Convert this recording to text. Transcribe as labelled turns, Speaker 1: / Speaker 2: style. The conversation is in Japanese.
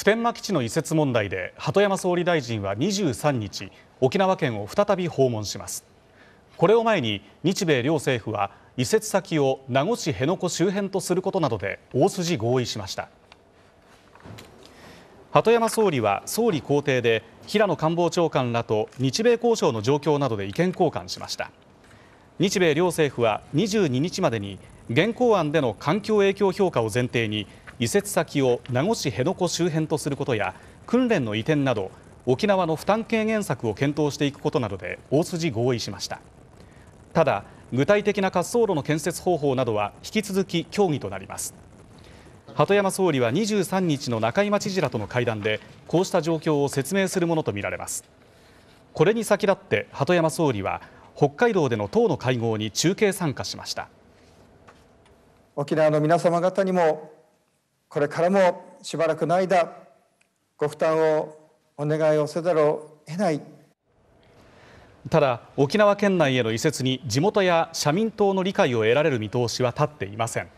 Speaker 1: 普天間基地の移設問題で鳩山総理大臣は23日沖縄県を再び訪問しますこれを前に日米両政府は移設先を名護市辺野古周辺とすることなどで大筋合意しました鳩山総理は総理公邸で平野官房長官らと日米交渉の状況などで意見交換しました日米両政府は22日までに現行案での環境影響評価を前提に移設先を名護市辺野古周辺とすることや訓練の移転など沖縄の負担軽減策を検討していくことなどで大筋合意しましたただ具体的な滑走路の建設方法などは引き続き協議となります鳩山総理は23日の中井町事らとの会談でこうした状況を説明するものとみられますこれに先立って鳩山総理は北海道での党の会合に中継参加しました
Speaker 2: 沖縄の皆様方にもこれからもしばらくの間ご負担をお願いをせざるを得ない
Speaker 1: ただ沖縄県内への移設に地元や社民党の理解を得られる見通しは立っていません